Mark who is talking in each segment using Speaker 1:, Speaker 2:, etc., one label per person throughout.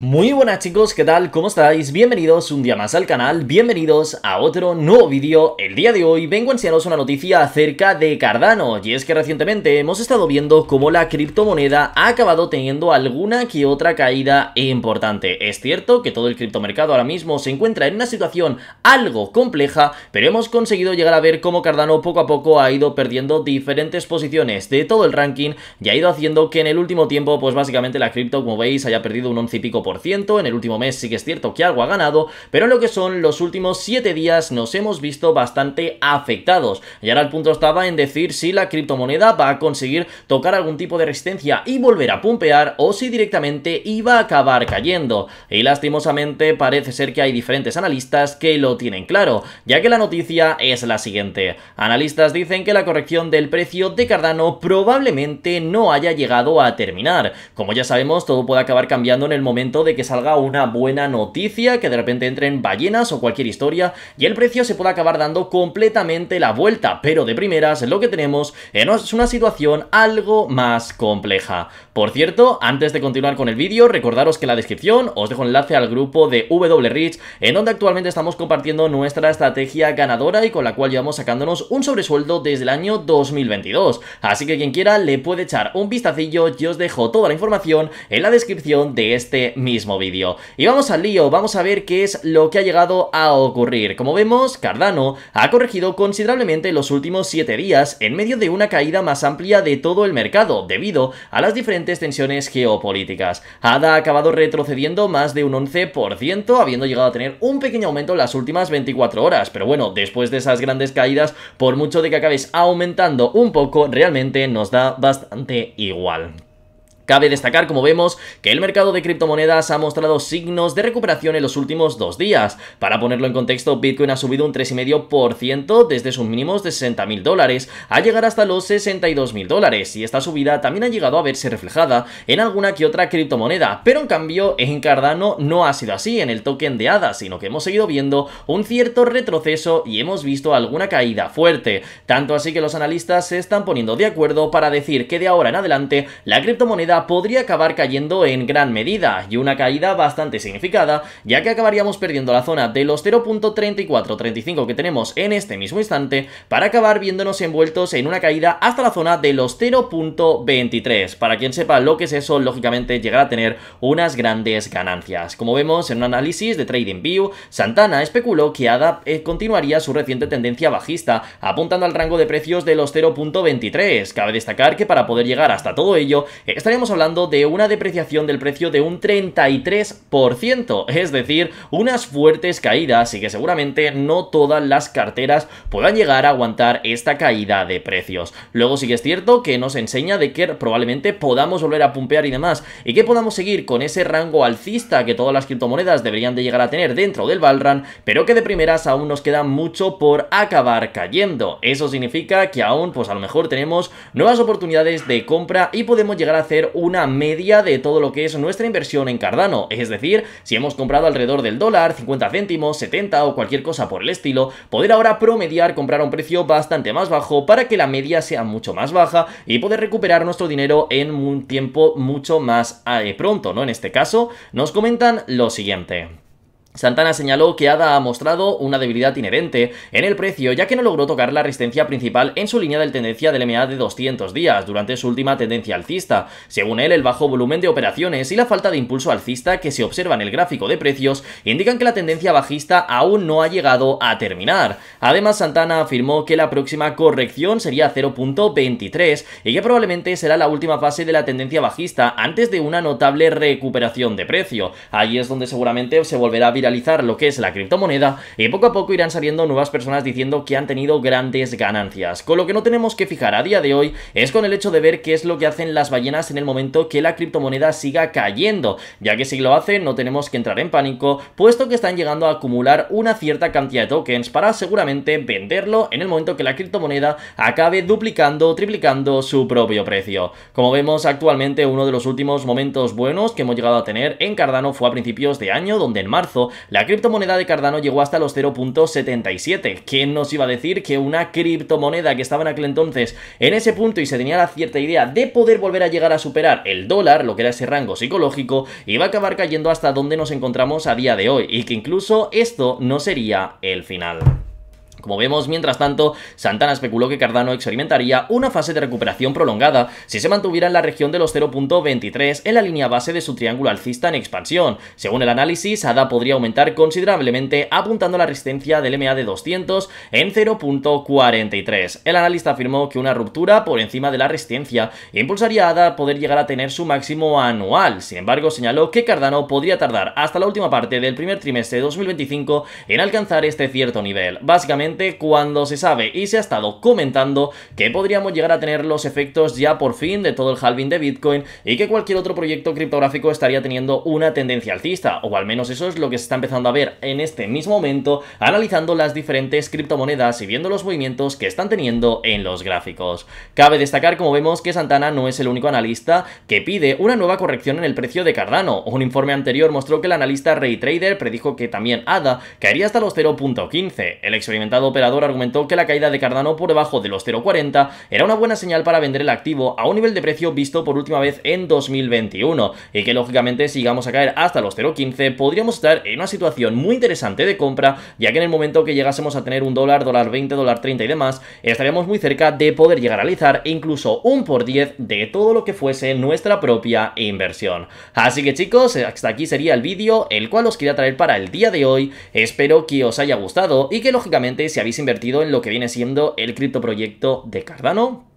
Speaker 1: Muy buenas chicos, ¿qué tal? ¿Cómo estáis? Bienvenidos un día más al canal, bienvenidos a otro nuevo vídeo. El día de hoy vengo a enseñaros una noticia acerca de Cardano, y es que recientemente hemos estado viendo cómo la criptomoneda ha acabado teniendo alguna que otra caída importante. Es cierto que todo el criptomercado ahora mismo se encuentra en una situación algo compleja, pero hemos conseguido llegar a ver cómo Cardano poco a poco ha ido perdiendo diferentes posiciones de todo el ranking y ha ido haciendo que en el último tiempo, pues básicamente la cripto, como veis, haya perdido un 11 y pico en el último mes sí que es cierto que algo ha ganado, pero en lo que son los últimos 7 días nos hemos visto bastante afectados. Y ahora el punto estaba en decir si la criptomoneda va a conseguir tocar algún tipo de resistencia y volver a pumpear o si directamente iba a acabar cayendo. Y lastimosamente parece ser que hay diferentes analistas que lo tienen claro, ya que la noticia es la siguiente. Analistas dicen que la corrección del precio de Cardano probablemente no haya llegado a terminar. Como ya sabemos, todo puede acabar cambiando en el momento de que salga una buena noticia, que de repente entren ballenas o cualquier historia y el precio se pueda acabar dando completamente la vuelta, pero de primeras lo que tenemos eh, es una situación algo más compleja. Por cierto, antes de continuar con el vídeo, recordaros que en la descripción os dejo enlace al grupo de WRich, en donde actualmente estamos compartiendo nuestra estrategia ganadora y con la cual llevamos sacándonos un sobresueldo desde el año 2022. Así que quien quiera le puede echar un vistacillo y os dejo toda la información en la descripción de este mismo vídeo. Y vamos al lío, vamos a ver qué es lo que ha llegado a ocurrir. Como vemos, Cardano ha corregido considerablemente los últimos 7 días en medio de una caída más amplia de todo el mercado, debido a las diferentes tensiones geopolíticas. ADA ha acabado retrocediendo más de un 11%, habiendo llegado a tener un pequeño aumento en las últimas 24 horas, pero bueno, después de esas grandes caídas, por mucho de que acabes aumentando un poco, realmente nos da bastante igual. Cabe destacar, como vemos, que el mercado de criptomonedas ha mostrado signos de recuperación en los últimos dos días. Para ponerlo en contexto, Bitcoin ha subido un 3,5% desde sus mínimos de 60.000 dólares a llegar hasta los 62.000 dólares y esta subida también ha llegado a verse reflejada en alguna que otra criptomoneda, pero en cambio en Cardano no ha sido así en el token de ADA, sino que hemos seguido viendo un cierto retroceso y hemos visto alguna caída fuerte. Tanto así que los analistas se están poniendo de acuerdo para decir que de ahora en adelante la criptomoneda podría acabar cayendo en gran medida, y una caída bastante significada, ya que acabaríamos perdiendo la zona de los 0.3435 que tenemos en este mismo instante, para acabar viéndonos envueltos en una caída hasta la zona de los 0.23. Para quien sepa lo que es eso, lógicamente llegará a tener unas grandes ganancias. Como vemos en un análisis de TradingView, Santana especuló que ADA eh, continuaría su reciente tendencia bajista, apuntando al rango de precios de los 0.23. Cabe destacar que para poder llegar hasta todo ello, estaríamos hablando de una depreciación del precio de un 33%, es decir, unas fuertes caídas y que seguramente no todas las carteras puedan llegar a aguantar esta caída de precios. Luego sí que es cierto que nos enseña de que probablemente podamos volver a pumpear y demás y que podamos seguir con ese rango alcista que todas las criptomonedas deberían de llegar a tener dentro del Valran, pero que de primeras aún nos queda mucho por acabar cayendo. Eso significa que aún pues a lo mejor tenemos nuevas oportunidades de compra y podemos llegar a hacer una media de todo lo que es nuestra inversión en Cardano, es decir, si hemos comprado alrededor del dólar, 50 céntimos, 70 o cualquier cosa por el estilo, poder ahora promediar comprar a un precio bastante más bajo para que la media sea mucho más baja y poder recuperar nuestro dinero en un tiempo mucho más eh, pronto, ¿no? En este caso, nos comentan lo siguiente. Santana señaló que ADA ha mostrado una debilidad inherente en el precio, ya que no logró tocar la resistencia principal en su línea de tendencia del MA de 200 días durante su última tendencia alcista. Según él, el bajo volumen de operaciones y la falta de impulso alcista que se observa en el gráfico de precios indican que la tendencia bajista aún no ha llegado a terminar. Además, Santana afirmó que la próxima corrección sería 0.23 y que probablemente será la última fase de la tendencia bajista antes de una notable recuperación de precio. Ahí es donde seguramente se volverá a virar lo que es la criptomoneda y poco a poco irán saliendo nuevas personas diciendo que han tenido grandes ganancias. Con lo que no tenemos que fijar a día de hoy es con el hecho de ver qué es lo que hacen las ballenas en el momento que la criptomoneda siga cayendo, ya que si lo hacen no tenemos que entrar en pánico, puesto que están llegando a acumular una cierta cantidad de tokens para seguramente venderlo en el momento que la criptomoneda acabe duplicando o triplicando su propio precio. Como vemos actualmente uno de los últimos momentos buenos que hemos llegado a tener en Cardano fue a principios de año, donde en marzo la criptomoneda de Cardano llegó hasta los 0.77. ¿Quién nos iba a decir que una criptomoneda que estaba en aquel entonces en ese punto y se tenía la cierta idea de poder volver a llegar a superar el dólar, lo que era ese rango psicológico, iba a acabar cayendo hasta donde nos encontramos a día de hoy y que incluso esto no sería el final. Como vemos, mientras tanto, Santana especuló que Cardano experimentaría una fase de recuperación prolongada si se mantuviera en la región de los 0.23 en la línea base de su triángulo alcista en expansión. Según el análisis, ADA podría aumentar considerablemente apuntando a la resistencia del MA de 200 en 0.43. El analista afirmó que una ruptura por encima de la resistencia impulsaría a ADA a poder llegar a tener su máximo anual. Sin embargo, señaló que Cardano podría tardar hasta la última parte del primer trimestre de 2025 en alcanzar este cierto nivel. Básicamente, cuando se sabe y se ha estado comentando que podríamos llegar a tener los efectos ya por fin de todo el halving de Bitcoin y que cualquier otro proyecto criptográfico estaría teniendo una tendencia alcista, o al menos eso es lo que se está empezando a ver en este mismo momento analizando las diferentes criptomonedas y viendo los movimientos que están teniendo en los gráficos. Cabe destacar como vemos que Santana no es el único analista que pide una nueva corrección en el precio de Cardano. Un informe anterior mostró que el analista Ray Trader predijo que también ADA caería hasta los 0.15. El experimento operador argumentó que la caída de Cardano por debajo de los 0,40 era una buena señal para vender el activo a un nivel de precio visto por última vez en 2021 y que lógicamente si llegamos a caer hasta los 0,15 podríamos estar en una situación muy interesante de compra ya que en el momento que llegásemos a tener un dólar, dólar 20, dólar 30 y demás estaríamos muy cerca de poder llegar a realizar incluso un por 10 de todo lo que fuese nuestra propia inversión. Así que chicos, hasta aquí sería el vídeo el cual os quería traer para el día de hoy, espero que os haya gustado y que lógicamente si habéis invertido en lo que viene siendo el criptoproyecto de Cardano,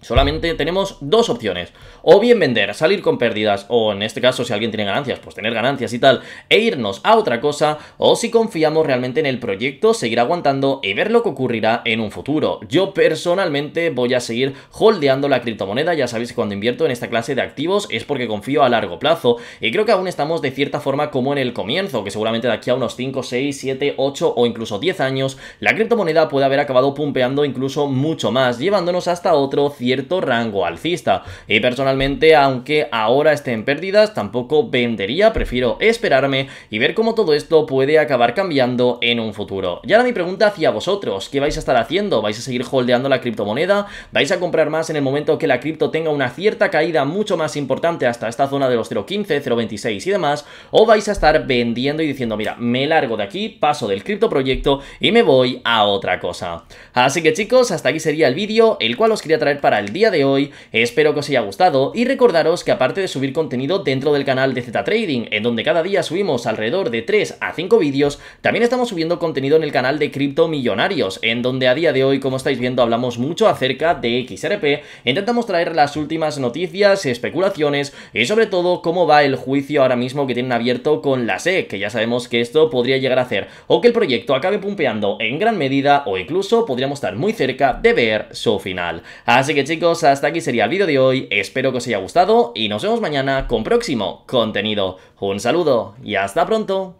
Speaker 1: Solamente tenemos dos opciones, o bien vender, salir con pérdidas, o en este caso si alguien tiene ganancias, pues tener ganancias y tal, e irnos a otra cosa, o si confiamos realmente en el proyecto, seguir aguantando y ver lo que ocurrirá en un futuro. Yo personalmente voy a seguir holdeando la criptomoneda, ya sabéis que cuando invierto en esta clase de activos es porque confío a largo plazo, y creo que aún estamos de cierta forma como en el comienzo, que seguramente de aquí a unos 5, 6, 7, 8 o incluso 10 años, la criptomoneda puede haber acabado pumpeando incluso mucho más, llevándonos hasta otro 100 rango alcista. Y personalmente, aunque ahora estén en pérdidas, tampoco vendería, prefiero esperarme y ver cómo todo esto puede acabar cambiando en un futuro. Y ahora mi pregunta hacia vosotros, ¿qué vais a estar haciendo? ¿Vais a seguir holdeando la criptomoneda? ¿Vais a comprar más en el momento que la cripto tenga una cierta caída mucho más importante hasta esta zona de los 0.15, 0.26 y demás? ¿O vais a estar vendiendo y diciendo, mira, me largo de aquí, paso del cripto proyecto y me voy a otra cosa? Así que chicos, hasta aquí sería el vídeo, el cual os quería traer para el día de hoy, espero que os haya gustado y recordaros que aparte de subir contenido dentro del canal de Z Trading, en donde cada día subimos alrededor de 3 a 5 vídeos, también estamos subiendo contenido en el canal de Crypto Millonarios, en donde a día de hoy, como estáis viendo, hablamos mucho acerca de XRP, intentamos traer las últimas noticias, especulaciones y sobre todo cómo va el juicio ahora mismo que tienen abierto con la SEC, que ya sabemos que esto podría llegar a hacer o que el proyecto acabe pumpeando en gran medida o incluso podríamos estar muy cerca de ver su final. Así que chicos, hasta aquí sería el vídeo de hoy, espero que os haya gustado y nos vemos mañana con próximo contenido. Un saludo y hasta pronto.